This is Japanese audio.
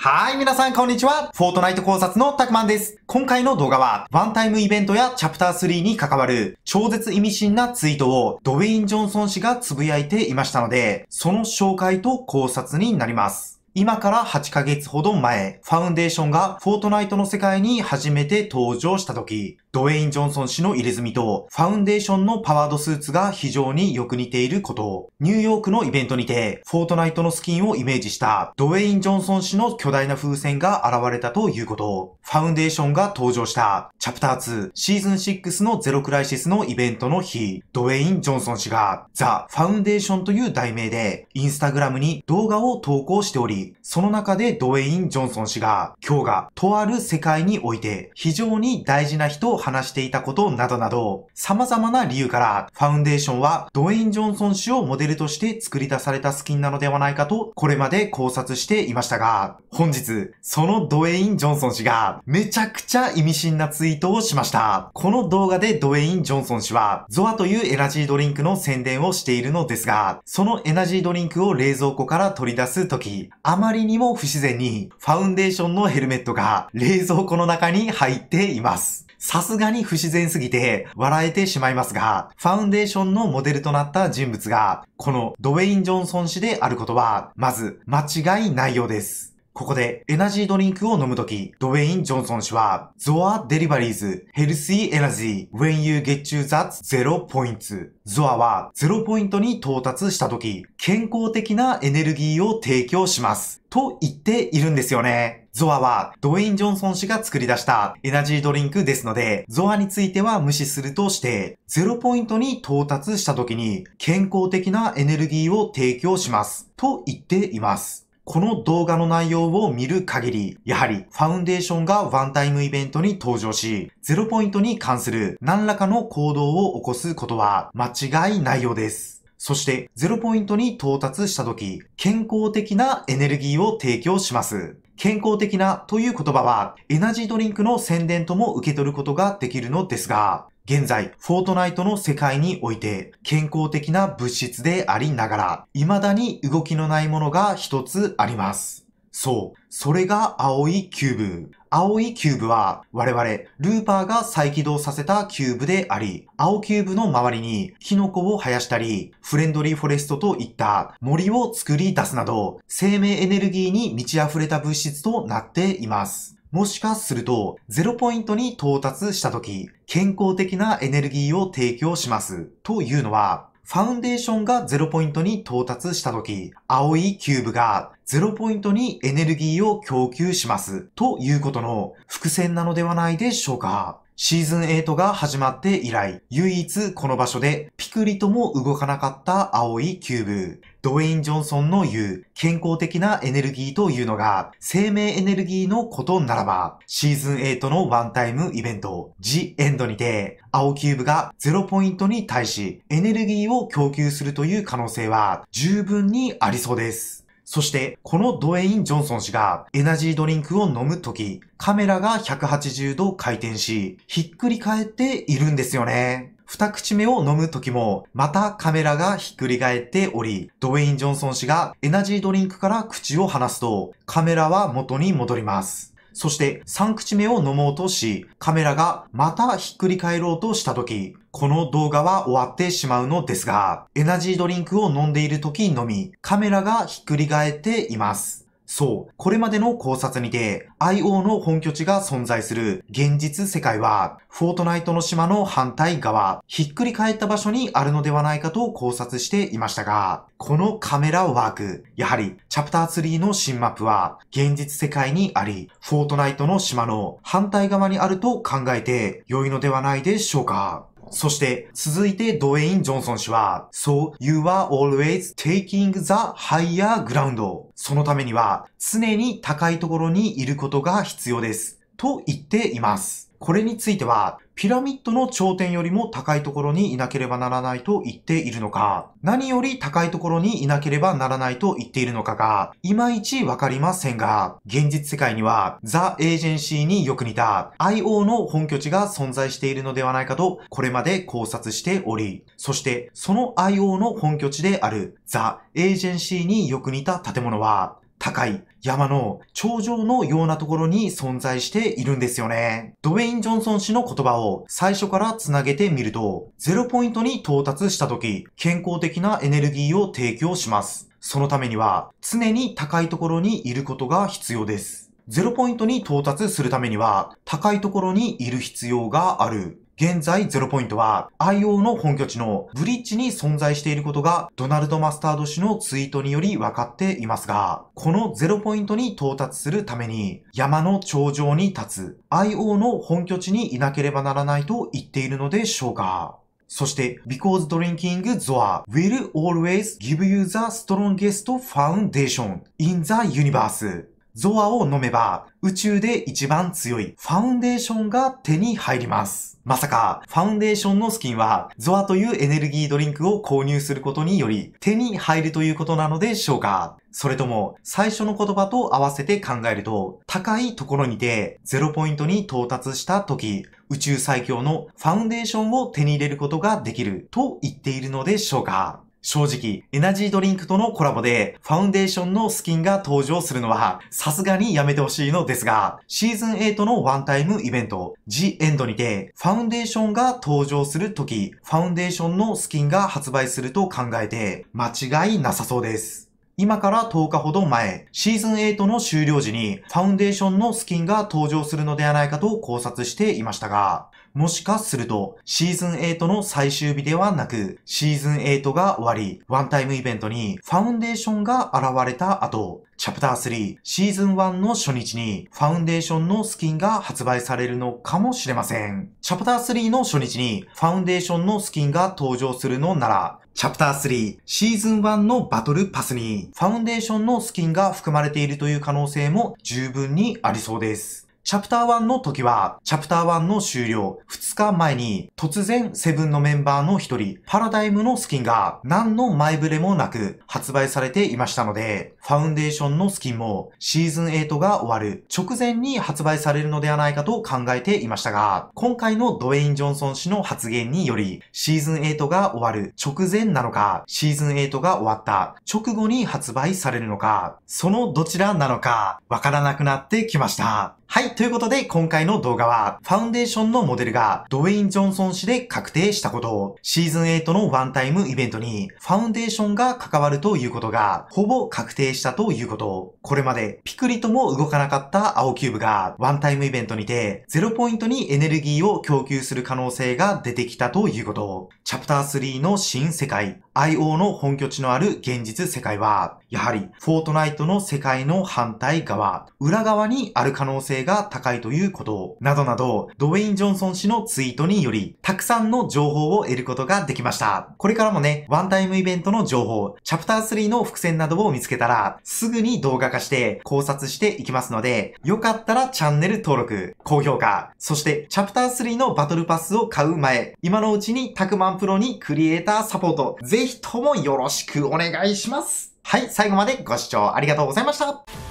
はい、皆さんこんにちは。フォートナイト考察のたくまんです。今回の動画は、ワンタイムイベントやチャプター3に関わる、超絶意味深なツイートを、ドウェイン・ジョンソン氏がつぶやいていましたので、その紹介と考察になります。今から8ヶ月ほど前、ファウンデーションがフォートナイトの世界に初めて登場した時、ドウェイン・ジョンソン氏の入れ墨と、ファウンデーションのパワードスーツが非常によく似ていること、ニューヨークのイベントにて、フォートナイトのスキンをイメージした、ドウェイン・ジョンソン氏の巨大な風船が現れたということ、ファウンデーションが登場した、チャプター2、シーズン6のゼロクライシスのイベントの日、ドウェイン・ジョンソン氏が、ザ・ファウンデーションという題名で、インスタグラムに動画を投稿しており、その中でドウェイン・ジョンソン氏が、今日が、とある世界において、非常に大事な人を話していたことなどなど、様々な理由から、ファウンデーションはドウェイン・ジョンソン氏をモデルとして作り出されたスキンなのではないかと、これまで考察していましたが、本日、そのドウェイン・ジョンソン氏が、めちゃくちゃ意味深なツイートをしました。この動画でドウェイン・ジョンソン氏は、ゾアというエナジードリンクの宣伝をしているのですが、そのエナジードリンクを冷蔵庫から取り出すとき、あまりにも不自然に、ファウンデーションのヘルメットが冷蔵庫の中に入っています。さすがに不自然すぎて笑えてしまいますが、ファウンデーションのモデルとなった人物が、このドウェイン・ジョンソン氏であることは、まず間違いないようです。ここでエナジードリンクを飲むとき、ドウェイン・ジョンソン氏は、ゾア・デリバリーズ、ヘルシー・エナジー、when you get you that zero points。ゾアは0ポイントに到達したとき、健康的なエネルギーを提供します。と言っているんですよね。ゾアはドウェイン・ジョンソン氏が作り出したエナジードリンクですので、ゾアについては無視するとして、ゼロポイントに到達した時に健康的なエネルギーを提供します。と言っています。この動画の内容を見る限り、やはりファウンデーションがワンタイムイベントに登場し、ゼロポイントに関する何らかの行動を起こすことは間違いないようです。そしてゼロポイントに到達した時、健康的なエネルギーを提供します。健康的なという言葉は、エナジードリンクの宣伝とも受け取ることができるのですが、現在、フォートナイトの世界において、健康的な物質でありながら、未だに動きのないものが一つあります。そう。それが青いキューブ。青いキューブは我々、ルーパーが再起動させたキューブであり、青キューブの周りにキノコを生やしたり、フレンドリーフォレストといった森を作り出すなど、生命エネルギーに満ち溢れた物質となっています。もしかすると、ゼロポイントに到達した時、健康的なエネルギーを提供します。というのは、ファウンデーションが0ポイントに到達した時、青いキューブが0ポイントにエネルギーを供給します。ということの伏線なのではないでしょうか。シーズン8が始まって以来、唯一この場所でピクリとも動かなかった青いキューブ。ドウェイン・ジョンソンの言う健康的なエネルギーというのが生命エネルギーのことならば、シーズン8のワンタイムイベント、ジ・エンドにて、青キューブがゼロポイントに対しエネルギーを供給するという可能性は十分にありそうです。そして、このドウェイン・ジョンソン氏がエナジードリンクを飲むとき、カメラが180度回転し、ひっくり返っているんですよね。二口目を飲む時も、またカメラがひっくり返っており、ドウェイン・ジョンソン氏がエナジードリンクから口を離すと、カメラは元に戻ります。そして3口目を飲もうとし、カメラがまたひっくり返ろうとした時、この動画は終わってしまうのですが、エナジードリンクを飲んでいる時のみ、カメラがひっくり返っています。そう。これまでの考察にて、IO の本拠地が存在する現実世界は、フォートナイトの島の反対側、ひっくり返った場所にあるのではないかと考察していましたが、このカメラワーク、やはりチャプター3の新マップは、現実世界にあり、フォートナイトの島の反対側にあると考えて良いのではないでしょうか。そして、続いてドウェイン・ジョンソン氏は、So you are always taking the higher ground. そのためには、常に高いところにいることが必要です。と言っています。これについては、ピラミッドの頂点よりも高いところにいなければならないと言っているのか、何より高いところにいなければならないと言っているのかが、いまいちわかりませんが、現実世界には、ザ・エージェンシーによく似た IO の本拠地が存在しているのではないかと、これまで考察しており、そしてその IO の本拠地であるザ・エージェンシーによく似た建物は、高い山の頂上のようなところに存在しているんですよね。ドウェイン・ジョンソン氏の言葉を最初から繋げてみると、ゼロポイントに到達した時、健康的なエネルギーを提供します。そのためには、常に高いところにいることが必要です。ゼロポイントに到達するためには、高いところにいる必要がある。現在0ポイントは IO の本拠地のブリッジに存在していることがドナルド・マスタード氏のツイートにより分かっていますが、この0ポイントに到達するために山の頂上に立つ IO の本拠地にいなければならないと言っているのでしょうかそして、because drinking Zoa will always give you the strongest foundation in the universe ゾアを飲めば宇宙で一番強いファウンデーションが手に入ります。まさか、ファウンデーションのスキンはゾアというエネルギードリンクを購入することにより手に入るということなのでしょうかそれとも最初の言葉と合わせて考えると高いところにてゼロポイントに到達した時宇宙最強のファウンデーションを手に入れることができると言っているのでしょうか正直、エナジードリンクとのコラボで、ファウンデーションのスキンが登場するのは、さすがにやめてほしいのですが、シーズン8のワンタイムイベント、ジ・エンドにて、ファウンデーションが登場するとき、ファウンデーションのスキンが発売すると考えて、間違いなさそうです。今から10日ほど前、シーズン8の終了時にファウンデーションのスキンが登場するのではないかと考察していましたが、もしかすると、シーズン8の最終日ではなく、シーズン8が終わり、ワンタイムイベントにファウンデーションが現れた後、チャプター3、シーズン1の初日にファウンデーションのスキンが発売されるのかもしれません。チャプター3の初日にファウンデーションのスキンが登場するのなら、チャプター3、シーズン1のバトルパスにファウンデーションのスキンが含まれているという可能性も十分にありそうです。チャプター1の時は、チャプター1の終了2日前に、突然セブンのメンバーの一人、パラダイムのスキンが何の前触れもなく発売されていましたので、ファウンデーションのスキンもシーズン8が終わる直前に発売されるのではないかと考えていましたが、今回のドウェイン・ジョンソン氏の発言により、シーズン8が終わる直前なのか、シーズン8が終わった直後に発売されるのか、そのどちらなのか、わからなくなってきました。はい。ということで、今回の動画は、ファウンデーションのモデルが、ドウェイン・ジョンソン氏で確定したこと、シーズン8のワンタイムイベントに、ファウンデーションが関わるということが、ほぼ確定したということ、これまで、ピクリとも動かなかった青キューブが、ワンタイムイベントにて、ゼロポイントにエネルギーを供給する可能性が出てきたということ、チャプター3の新世界、IO の本拠地のある現実世界は、やはり、フォートナイトの世界の反対側、裏側にある可能性性が高いということなどなど、ドウェイン・ジョンソン氏のツイートにより、たくさんの情報を得ることができました。これからもね、ワンタイムイベントの情報、チャプター3の伏線などを見つけたら、すぐに動画化して考察していきますので、よかったらチャンネル登録、高評価、そしてチャプター3のバトルパスを買う前、今のうちにタクマンプロにクリエイターサポート、ぜひともよろしくお願いします。はい、最後までご視聴ありがとうございました。